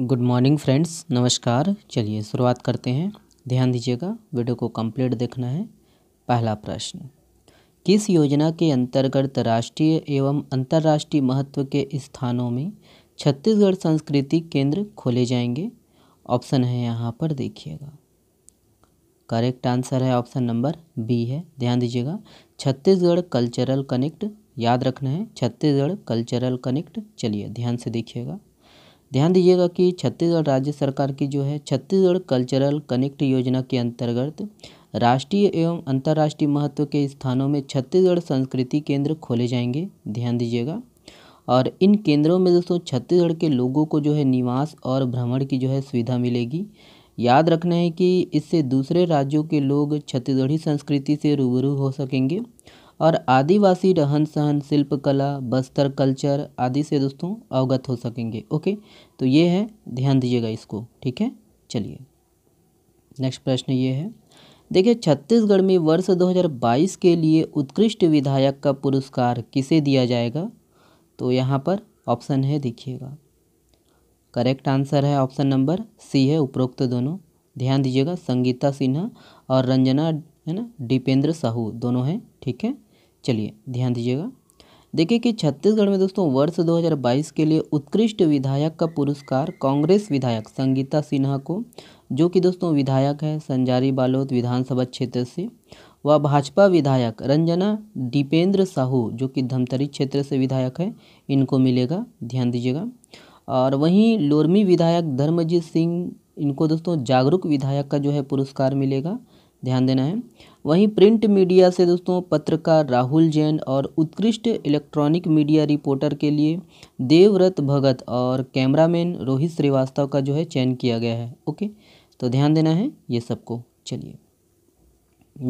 good morning friends नमस्कार चलिए शुरुआत करते हैं ध्यान दीजिएगा वीडियो को कंप्लीट देखना है पहला प्रश्न किस योजना के अंतर्गत राष्ट्रीय एवं अंतर्राष्ट्रीय महत्व के स्थानों में छत्तीसगढ़ संस्कृति केंद्र खोले जाएंगे ऑप्शन है यहाँ पर देखिएगा करेक्ट आंसर है ऑप्शन नंबर बी है ध्यान दीजिएगा छत्तीसगढ़ कल्चरल कनेक्ट याद रखना है छत्तीसगढ़ कल्चरल कनेक्ट चलिए ध्यान से देखिएगा ध्यान दीजिएगा कि छत्तीसगढ़ राज्य सरकार की जो है छत्तीसगढ़ कल्चरल कनेक्ट योजना के अंतर्गत राष्ट्रीय एवं अंतर्राष्ट्रीय महत्व के स्थानों में छत्तीसगढ़ संस्कृति केंद्र खोले जाएंगे ध्यान दीजिएगा और इन केंद्रों में दोस्तों छत्तीसगढ़ के लोगों को जो है निवास और भ्रमण की जो है सुविधा मिलेगी याद रखना है कि इससे दूसरे राज्यों के लोग छत्तीसगढ़ी संस्कृति से रूबरू हो सकेंगे और आदिवासी रहन सहन शिल्पकला बस्तर कल्चर आदि से दोस्तों अवगत हो सकेंगे ओके तो ये है ध्यान दीजिएगा इसको ठीक है चलिए नेक्स्ट प्रश्न ये है देखिए छत्तीसगढ़ में वर्ष 2022 के लिए उत्कृष्ट विधायक का पुरस्कार किसे दिया जाएगा तो यहाँ पर ऑप्शन है देखिएगा करेक्ट आंसर है ऑप्शन नंबर सी है उपरोक्त दोनों ध्यान दीजिएगा संगीता सिन्हा और रंजना है ना दीपेंद्र साहू दोनों हैं ठीक है चलिए ध्यान दीजिएगा देखिए कि छत्तीसगढ़ में दोस्तों वर्ष 2022 के लिए उत्कृष्ट विधायक का पुरस्कार कांग्रेस विधायक संगीता सिन्हा को जो कि दोस्तों विधायक है संजारी बालोद विधानसभा क्षेत्र से व भाजपा विधायक रंजना दीपेंद्र साहू जो कि धमतरी क्षेत्र से विधायक है इनको मिलेगा ध्यान दीजिएगा और वहीं लोरमी विधायक धर्मजीत सिंह इनको दोस्तों जागरूक विधायक का जो है पुरस्कार मिलेगा ध्यान देना है वहीं प्रिंट मीडिया से दोस्तों पत्रकार राहुल जैन और उत्कृष्ट इलेक्ट्रॉनिक मीडिया रिपोर्टर के लिए देवव्रत भगत और कैमरामैन रोहित श्रीवास्तव का जो है चयन किया गया है ओके तो ध्यान देना है ये सबको चलिए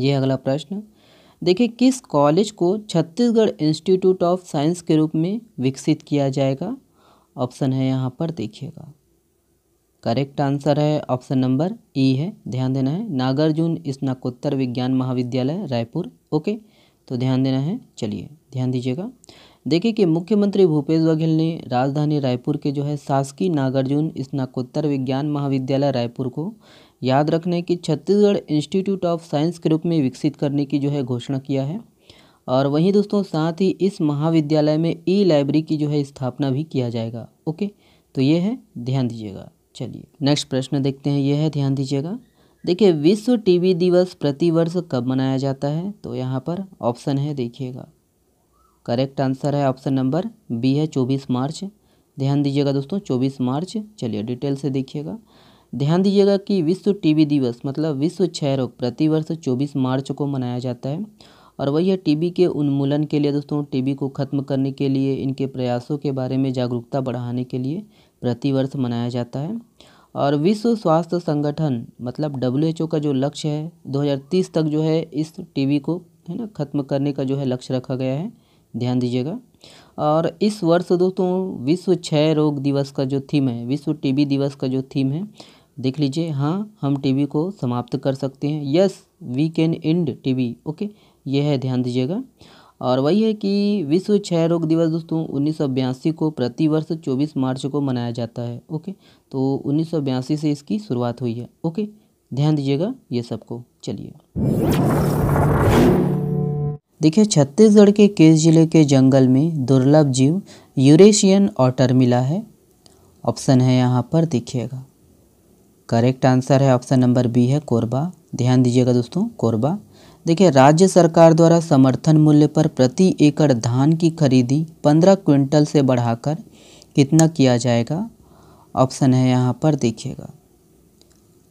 ये अगला प्रश्न देखिए किस कॉलेज को छत्तीसगढ़ इंस्टीट्यूट ऑफ साइंस के रूप में विकसित किया जाएगा ऑप्शन है यहाँ पर देखिएगा करेक्ट आंसर है ऑप्शन नंबर ई है ध्यान देना है नागार्जुन स्नाकोत्तर विज्ञान महाविद्यालय रायपुर ओके तो ध्यान देना है चलिए ध्यान दीजिएगा देखिए कि मुख्यमंत्री भूपेश बघेल ने राजधानी रायपुर के जो है शासकीय नागार्जुन स्नाकोत्तर विज्ञान महाविद्यालय रायपुर को याद रखने की छत्तीसगढ़ इंस्टीट्यूट ऑफ साइंस के रूप में विकसित करने की जो है घोषणा किया है और वहीं दोस्तों साथ ही इस महाविद्यालय में ई लाइब्रेरी की जो है स्थापना भी किया जाएगा ओके तो ये है ध्यान दीजिएगा चलिए नेक्स्ट प्रश्न देखते हैं यह है ध्यान दीजिएगा देखिए विश्व टीवी दिवस प्रतिवर्ष कब मनाया जाता है तो यहाँ पर ऑप्शन है देखिएगा करेक्ट आंसर है ऑप्शन नंबर बी है चौबीस मार्च ध्यान दीजिएगा दोस्तों चौबीस मार्च चलिए डिटेल से देखिएगा ध्यान दीजिएगा कि विश्व टीवी दिवस मतलब विश्व क्षय रोग प्रतिवर्ष चौबीस मार्च को मनाया जाता है और वही है टी के उन्मूलन के लिए दोस्तों टीबी को ख़त्म करने के लिए इनके प्रयासों के बारे में जागरूकता बढ़ाने के लिए प्रतिवर्ष मनाया जाता है और विश्व स्वास्थ्य संगठन मतलब डब्ल्यू एच ओ का जो लक्ष्य है 2030 तक जो है इस टीबी को है ना ख़त्म करने का जो है लक्ष्य रखा गया है ध्यान दीजिएगा और इस वर्ष दोस्तों विश्व क्षय रोग दिवस का जो थीम है विश्व टीबी दिवस का जो थीम है देख लीजिए हाँ हम टीबी को समाप्त कर सकते हैं yes we can end T B okay है ध्यान दीजिएगा और वही है कि विश्व क्षय रोग दिवस दोस्तों उन्नीस को प्रतिवर्ष 24 मार्च को मनाया जाता है ओके तो उन्नीस से इसकी शुरुआत हुई है ओके ध्यान दीजिएगा ये सबको चलिए देखिए छत्तीसगढ़ के केस जिले के जंगल में दुर्लभ जीव यूरेशियन ऑटर मिला है ऑप्शन है यहाँ पर देखिएगा करेक्ट आंसर है ऑप्शन नंबर बी है कोरबा ध्यान दीजिएगा दोस्तों कोरबा देखिए राज्य सरकार द्वारा समर्थन मूल्य पर प्रति एकड़ धान की खरीदी पंद्रह क्विंटल से बढ़ाकर कितना किया जाएगा ऑप्शन है यहाँ पर देखिएगा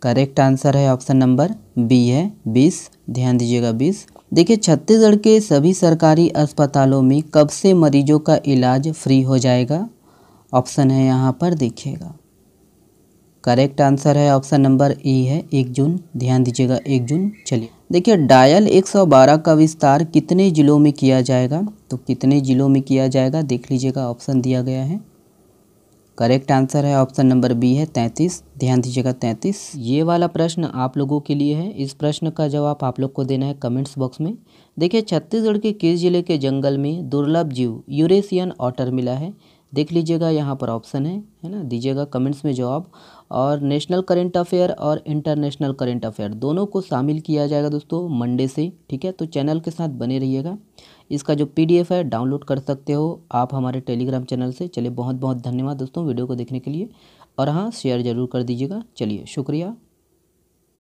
करेक्ट आंसर है ऑप्शन नंबर बी है बीस ध्यान दीजिएगा बीस देखिए छत्तीसगढ़ के सभी सरकारी अस्पतालों में कब से मरीजों का इलाज फ्री हो जाएगा ऑप्शन है यहाँ पर देखिएगा करेक्ट आंसर है ऑप्शन नंबर ई है एक जून ध्यान दीजिएगा एक जून चलिए देखिए डायल 112 का विस्तार कितने ज़िलों में किया जाएगा तो कितने ज़िलों में किया जाएगा देख लीजिएगा ऑप्शन दिया गया है करेक्ट आंसर है ऑप्शन नंबर बी है तैंतीस ध्यान दीजिएगा तैंतीस ये वाला प्रश्न आप लोगों के लिए है इस प्रश्न का जवाब आप लोग को देना है कमेंट्स बॉक्स में देखिए छत्तीसगढ़ के किस जिले के जंगल में दुर्लभ जीव यूरेशियन ऑटर मिला है देख लीजिएगा यहाँ पर ऑप्शन है है ना दीजिएगा कमेंट्स में जवाब और नेशनल करेंट अफेयर और इंटरनेशनल करेंट अफेयर दोनों को शामिल किया जाएगा दोस्तों मंडे से ठीक है तो चैनल के साथ बने रहिएगा इसका जो पीडीएफ है डाउनलोड कर सकते हो आप हमारे टेलीग्राम चैनल से चलिए बहुत बहुत धन्यवाद दोस्तों वीडियो को देखने के लिए और हाँ शेयर ज़रूर कर दीजिएगा चलिए शुक्रिया